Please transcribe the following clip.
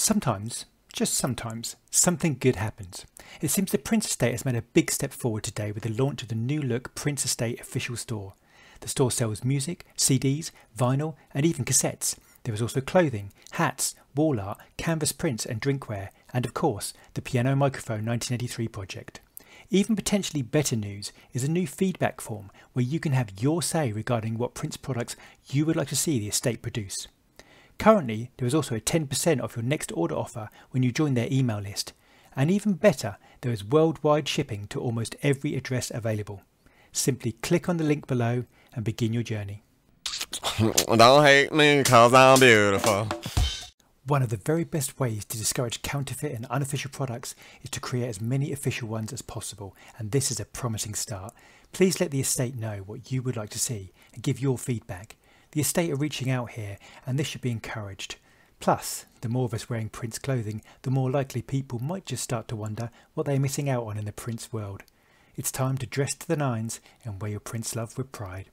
Sometimes, just sometimes, something good happens. It seems the Prince Estate has made a big step forward today with the launch of the new look Prince Estate official store. The store sells music, CDs, vinyl, and even cassettes. There is also clothing, hats, wall art, canvas prints and drinkware, and of course, the Piano Microphone 1983 project. Even potentially better news is a new feedback form where you can have your say regarding what Prince products you would like to see the estate produce. Currently, there is also a 10% off your next order offer when you join their email list. And even better, there is worldwide shipping to almost every address available. Simply click on the link below and begin your journey. Don't hate me cause I'm beautiful. One of the very best ways to discourage counterfeit and unofficial products is to create as many official ones as possible, and this is a promising start. Please let the estate know what you would like to see and give your feedback. The estate are reaching out here, and this should be encouraged. Plus, the more of us wearing Prince clothing, the more likely people might just start to wonder what they are missing out on in the Prince world. It's time to dress to the nines and wear your Prince love with pride.